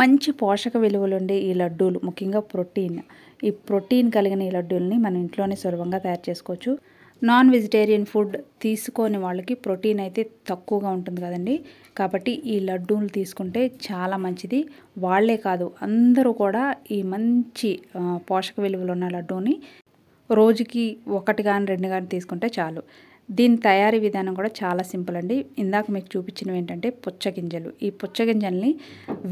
మంచి పోషక విలువలు ఉండే ఈ లడ్డూలు ముఖ్యంగా ప్రోటీన్ ఈ ప్రోటీన్ కలిగిన ఈ లడ్డూలని మనం ఇంట్లోనే సులభంగా తయారు చేసుకోవచ్చు నాన్ వెజిటేరియన్ ఫుడ్ తీసుకోని వాళ్ళకి ప్రోటీన్ అయితే తక్కువగా ఉంటుంది కదండి కాబట్టి ఈ లడ్డూలు తీసుకుంటే చాలా మంచిది వాళ్లే కాదు అందరూ కూడా ఈ మంచి పోషక విలువలు ఉన్న లడ్డూని రోజుకి ఒకటి కానీ రెండు కానీ తీసుకుంటే చాలు దీని తయారీ విధానం కూడా చాలా సింపుల్ అండి ఇందాక మీకు చూపించినవి ఏంటంటే పుచ్చగింజలు ఈ పుచ్చగింజల్ని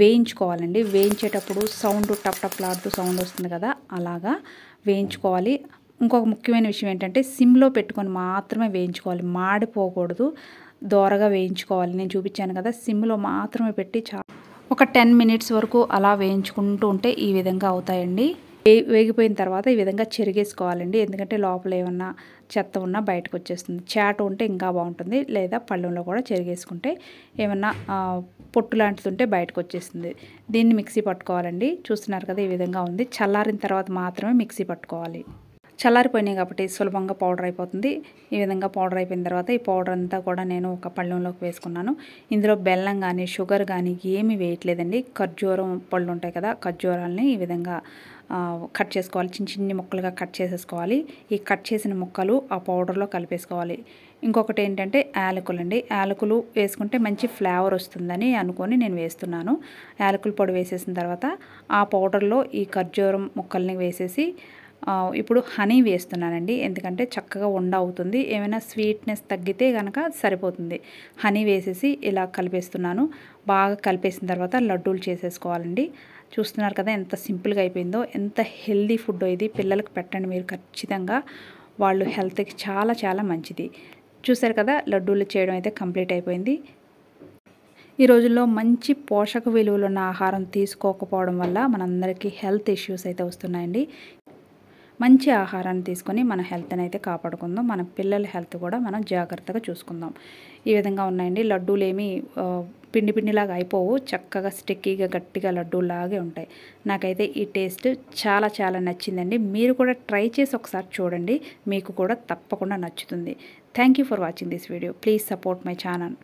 వేయించుకోవాలండి వేయించేటప్పుడు సౌండ్ టప్ టప్ లాడుతూ సౌండ్ వస్తుంది కదా అలాగా వేయించుకోవాలి ఇంకొక ముఖ్యమైన విషయం ఏంటంటే సిమ్లో పెట్టుకొని మాత్రమే వేయించుకోవాలి మాడిపోకూడదు దోరగా వేయించుకోవాలి నేను చూపించాను కదా సిమ్లో మాత్రమే పెట్టి ఒక టెన్ మినిట్స్ వరకు అలా వేయించుకుంటూ ఉంటే ఈ విధంగా అవుతాయండి వేగిపోయిన తర్వాత ఈ విధంగా చెరిగేసుకోవాలండి ఎందుకంటే లోపల ఏమన్నా చెత్త ఉన్నా బయటకు వచ్చేస్తుంది చాట ఉంటే ఇంకా బాగుంటుంది లేదా పళ్ళెంలో కూడా చెరిగేసుకుంటే ఏమన్నా పొట్టు లాంటిది ఉంటే బయటకు వచ్చేస్తుంది దీన్ని మిక్సీ పట్టుకోవాలండి చూస్తున్నారు కదా ఈ విధంగా ఉంది చల్లారిన తర్వాత మాత్రమే మిక్సీ పట్టుకోవాలి చల్లారిపోయినాయి కాబట్టి సులభంగా పౌడర్ అయిపోతుంది ఈ విధంగా పౌడర్ అయిపోయిన తర్వాత ఈ పౌడర్ అంతా కూడా నేను ఒక పళ్ళెంలోకి వేసుకున్నాను ఇందులో బెల్లం కానీ షుగర్ కానీ ఏమీ వేయట్లేదండి ఖర్జూరం పళ్ళు ఉంటాయి కదా ఖర్జూరాలని ఈ విధంగా కట్ చేసుకోవాలి చిన్న చిన్న ముక్కలుగా కట్ చేసేసుకోవాలి ఈ కట్ చేసిన ముక్కలు ఆ పౌడర్లో కలిపేసుకోవాలి ఇంకొకటి ఏంటంటే యాలకులు అండి యాలకులు వేసుకుంటే మంచి ఫ్లేవర్ వస్తుందని అనుకొని నేను వేస్తున్నాను యాలకుల పొడి వేసేసిన తర్వాత ఆ పౌడర్లో ఈ ఖర్జూరం ముక్కల్ని వేసేసి ఇప్పుడు హనీ వేస్తున్నానండి ఎందుకంటే చక్కగా ఉండ అవుతుంది ఏమైనా స్వీట్నెస్ తగ్గితే కనుక సరిపోతుంది హనీ వేసేసి ఇలా కలిపేస్తున్నాను బాగా కలిపేసిన తర్వాత లడ్డూలు చేసేసుకోవాలండి చూస్తున్నారు కదా ఎంత సింపుల్గా అయిపోయిందో ఎంత హెల్దీ ఫుడ్ ఇది పిల్లలకు పెట్టండి మీరు ఖచ్చితంగా వాళ్ళు హెల్త్కి చాలా చాలా మంచిది చూసారు కదా లడ్డూలు చేయడం అయితే కంప్లీట్ అయిపోయింది ఈ రోజుల్లో మంచి పోషక విలువలు ఉన్న ఆహారం తీసుకోకపోవడం వల్ల మనందరికీ హెల్త్ ఇష్యూస్ అయితే వస్తున్నాయండి మంచి ఆహారాన్ని తీసుకొని మన హెల్త్ని అయితే కాపాడుకుందాం మన పిల్లల హెల్త్ కూడా మనం జాగ్రత్తగా చూసుకుందాం ఈ విధంగా ఉన్నాయండి లడ్డూలేమి పిండి పిండిలాగా అయిపోవు చక్కగా స్టిక్కీగా గట్టిగా లడ్డూలాగే ఉంటాయి నాకైతే ఈ టేస్ట్ చాలా చాలా నచ్చిందండి మీరు కూడా ట్రై చేసి ఒకసారి చూడండి మీకు కూడా తప్పకుండా నచ్చుతుంది thank for watching this video please support my channel